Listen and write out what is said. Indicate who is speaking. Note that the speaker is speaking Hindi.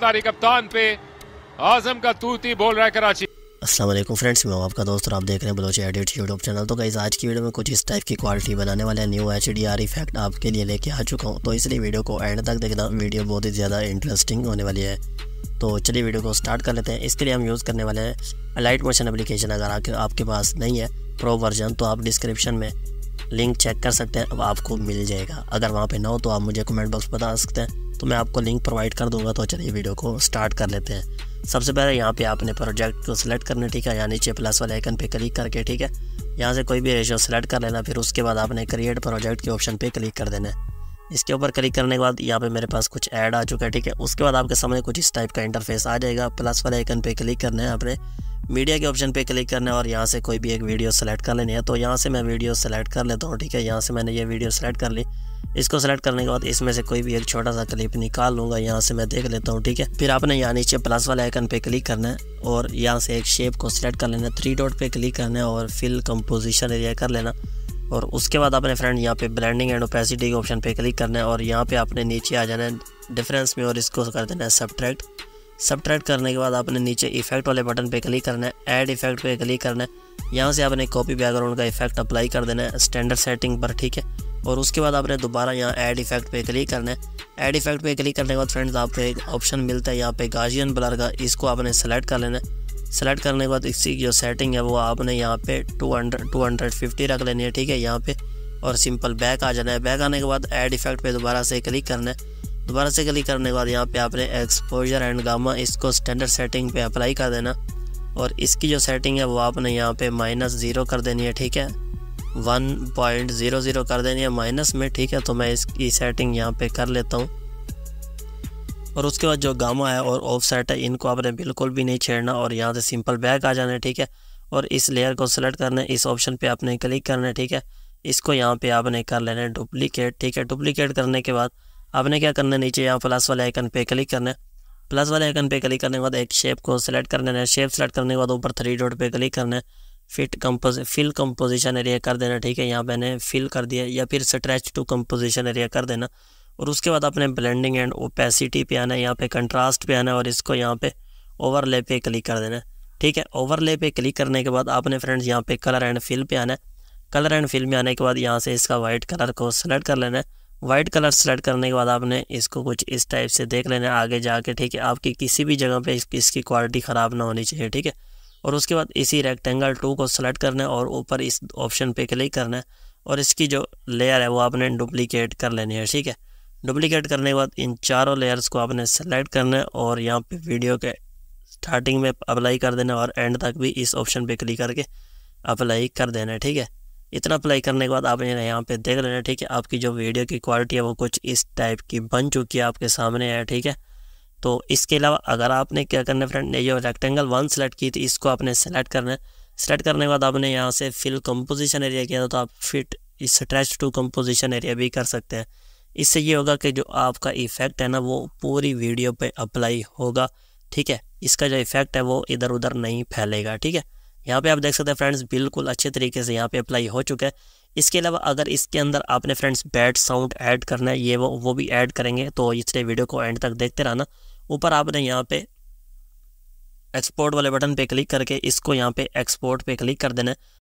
Speaker 1: तारी कप्तान पे आजम का तूती बोल रहा है कराची असलम फ्रेंड्स मैं आपका दोस्त और आप देख रहे हैं बलोच एडिट यूट्यूब चैनल तो गाइज़ आज की वीडियो में कुछ इस टाइप की क्वालिटी बनाने वाले है new H D R effect आपके लिए लेके आ चुका हूँ तो इसलिए वीडियो को एंड तक देखना वीडियो बहुत ही ज़्यादा इंटरेस्टिंग होने वाली है तो चलिए वीडियो को स्टार्ट कर लेते हैं इसके लिए हम यूज़ करने वाले हैं लाइट मोशन अपलीकेशन अगर आके आपके पास नहीं है प्रो वर्जन तो आप डिस्क्रिप्शन में लिंक चेक कर सकते हैं अब आपको मिल जाएगा अगर वहाँ पर ना हो तो आप मुझे कमेंट बॉक्स बता सकते हैं तो मैं आपको लिंक प्रोवाइड कर दूंगा तो चलिए वीडियो को स्टार्ट कर लेते हैं सबसे पहले यहाँ पे आपने प्रोजेक्ट को सिलेक्ट करना ठीक है या नीचे प्लस वाले आइकन पे क्लिक करके ठीक है यहाँ से कोई भी रेशो सेलेक्ट कर लेना फिर उसके बाद आपने क्रिएट प्रोजेक्ट के ऑप्शन पे क्लिक कर देना है इसके ऊपर क्लिक करने के बाद यहाँ पे मेरे पास कुछ ऐड आ चुका है ठीक है उसके बाद आपके सामने कुछ इस टाइप का इंटरफेस आ जाएगा प्लस वाले आइकन पर क्लिक करना है आपने मीडिया के ऑप्शन पे क्लिक करना है और यहाँ से कोई भी एक वीडियो सेलेक्ट कर लेनी है तो यहाँ से मैं वीडियो सेलेक्ट कर लेता हूँ ठीक है यहाँ से मैंने ये वीडियो सेलेक्ट कर ली इसको सेलेक्ट करने के बाद इसमें से कोई भी एक छोटा सा क्लिप निकाल लूँगा यहाँ से मैं देख लेता हूँ ठीक है फिर आपने यहाँ नीचे प्लस वाले आइकन पे क्लिक करना है और यहाँ से एक शेप को सिलेक्ट कर लेना थ्री डॉट पे क्लिक करना है और फिल कंपोजिशन एरिया कर लेना और उसके बाद अपने फ्रेंड यहाँ पे ब्लेंडिंग एंड ओपेसिटी के ऑप्शन पे क्लिक करना है और यहाँ पे आपने नीचे आ जाना है डिफरेंस में और इसको कर देना है सब्ट्रैक्ट सब्ट्रैक्ट करने के बाद आपने नीचे इफेक्ट वाले बटन पे क्लिक करना है एड इफेक्ट पे क्लिक करना है यहाँ से आपने कॉपी बैकग्राउंड का इफेक्ट अप्लाई कर देना है स्टैंडर्ड सेटिंग पर ठीक है और उसके बाद आपने दोबारा यहाँ ऐड इफेक्ट पे क्लिक करना है ऐड इफेक्ट पे क्लिक करने के बाद फ्रेंड्स आपको एक ऑप्शन मिलता है यहाँ पे गाजियन ब्लर का इसको आपने सेलेक्ट कर लेना है सेलेक्ट करने के बाद इसकी जो सेटिंग है वो आपने यहाँ पे two hundred two hundred fifty रख लेनी है ठीक है यहाँ पे और सिंपल बैक आ जाना है बैक आने के बाद ऐड इफेक्ट पे दोबारा से क्लिक करना है दोबारा से क्लिक करने के बाद यहाँ पे आपने एक्सपोजर एंड गामा इसको स्टैंडर्ड सेटिंग पे अप्लाई कर देना और इसकी जो सेटिंग है वो आपने यहाँ पे माइनस ज़ीरो कर देनी है ठीक है वन पॉइंट ज़ीरो ज़ीरो कर देनी है माइनस में ठीक है तो मैं इसकी सेटिंग यहाँ पे कर लेता हूँ और उसके बाद जो गामा है और ऑफ सेट है इनको आपने बिल्कुल भी नहीं छेड़ना और यहाँ से सिंपल बैक आ जाना है ठीक है और इस लेयर को सिलेक्ट करना है इस ऑप्शन पे आपने क्लिक करना है ठीक है इसको यहाँ पे आपने कर लेना है डुप्लीकेट ठीक है डुप्लीकेट करने के बाद आपने क्या करना है नीचे यहाँ प्लस वाले आइकन पर क्लिक करना है प्लस वाले आइकन पे क्लिक करने के बाद एक शेप को सिलेक्ट कर लेना है शेप सेलेक्ट करने के बाद ऊपर थ्री डॉट पे क्लिक करना है fit compose fill composition area कर देना ठीक है यहाँ मैंने फिल कर दिया या फिर स्ट्रेच टू कम्पोजिशन एरिया कर देना और उसके बाद अपने ब्लेंडिंग एंड ओपेसिटी पे आना है यहाँ पे कंट्रास्ट पे आना है और इसको यहाँ पे ओवरले पे क्लिक कर देना है ठीक है ओवरले पे क्लिक करने के बाद आपने फ्रेंड्स यहाँ पे कलर एंड फिल पे आना है कलर एंड फिल में आने के बाद यहाँ से इसका वाइट कलर को सेलेक्ट कर लेना है वाइट कलर सेलेक्ट करने के बाद आपने इसको कुछ इस टाइप से देख लेना है आगे जाके ठीक है आपकी किसी भी जगह पर इसकी क्वालिटी ख़राब ना होनी चाहिए ठीक है और उसके बाद इसी रेक्टेंगल टू को सेलेक्ट करना है और ऊपर इस ऑप्शन पे क्लिक करना है और इसकी जो लेयर है वो आपने डुप्लीकेट कर लेनी है ठीक है डुप्लीकेट करने के बाद इन चारों लेयर्स को आपने सेलेक्ट करना है और यहाँ पे वीडियो के स्टार्टिंग में अप्लाई कर देना और एंड तक भी इस ऑप्शन पर क्लिक करके अप्लाई कर देना है ठीक है इतना अप्लाई करने के बाद आपने यहाँ पर देख लेना ठीक है आपकी जो वीडियो की क्वालिटी है वो कुछ इस टाइप की बन चुकी है आपके सामने है ठीक है तो इसके अलावा अगर आपने क्या करना है फ्रेंड ये रेक्टेंगल वन सेलेक्ट की थी इसको आपने सेलेक्ट करना है सेलेक्ट करने के बाद आपने यहाँ से फिल कंपोजिशन एरिया किया था तो आप fit stretch to composition area भी कर सकते हैं इससे ये होगा कि जो आपका इफ़ेक्ट है ना वो पूरी वीडियो पे अप्लाई होगा ठीक है इसका जो इफ़ेक्ट है वो इधर उधर नहीं फैलेगा ठीक है यहाँ पे आप देख सकते हैं फ्रेंड्स बिल्कुल अच्छे तरीके से यहाँ पे अप्लाई हो चुका है इसके अलावा अगर इसके अंदर आपने फ्रेंड्स बैड साउंड ऐड करना है ये वो वो भी ऐड करेंगे तो इसलिए वीडियो को एंड तक देखते रहना ऊपर आपने यहाँ पे एक्सपोर्ट वाले बटन पे क्लिक करके इसको यहाँ पे एक्सपोर्ट पे क्लिक कर देना है